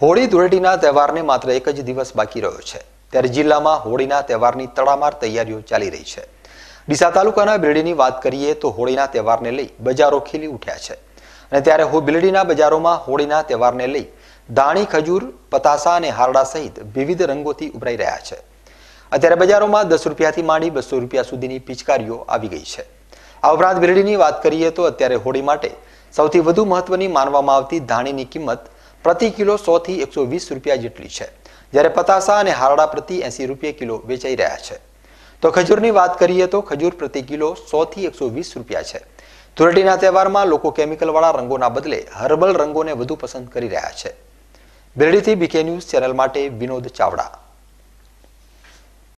હોળી ધૂળેટીના તહેવારને માત્ર એક જ દિવસ બાકી રહ્યો છે ત્યારે જિલ્લામાં હોળીના તહેવારની તડામાર તૈયારીઓ ચાલી રહી છે ડીસા તાલુકાના બિરડીની વાત કરીએ તો હોળીના તહેવારને લઈ બજારો ખીલી ઉઠ્યા છે અને ત્યારે બિરડીના બજારોમાં હોળીના તહેવારને લઈ ધાણી ખજૂર પતાસા અને હારડા સહિત વિવિધ રંગોથી ઉભરાઈ રહ્યા છે અત્યારે બજારોમાં દસ રૂપિયાથી માંડી બસો રૂપિયા સુધીની પિચકારીઓ આવી ગઈ છે આ ઉપરાંત બિલડીની વાત કરીએ તો અત્યારે હોળી માટે સૌથી વધુ મહત્વની માનવામાં આવતી ધાણીની કિંમત પ્રતિ કિલો સોથી એકસો વીસ રૂપિયા જેટલી છે જ્યારે પતાસા અને હારડા પ્રતિ એંસી રૂપિયા કિલો વેચાઈ રહ્યા છે તો ખજૂરની વાત કરીએ તો ખજૂર પ્રતિ કિલો સોથી એકસો વીસ રૂપિયા છે ધૂળેટીના તહેવારમાં લોકો કેમિકલવાળા રંગોના બદલે હર્બલ રંગોને વધુ પસંદ કરી રહ્યા છે બેરડીથી બીકે ન્યૂઝ ચેનલ માટે વિનોદ ચાવડા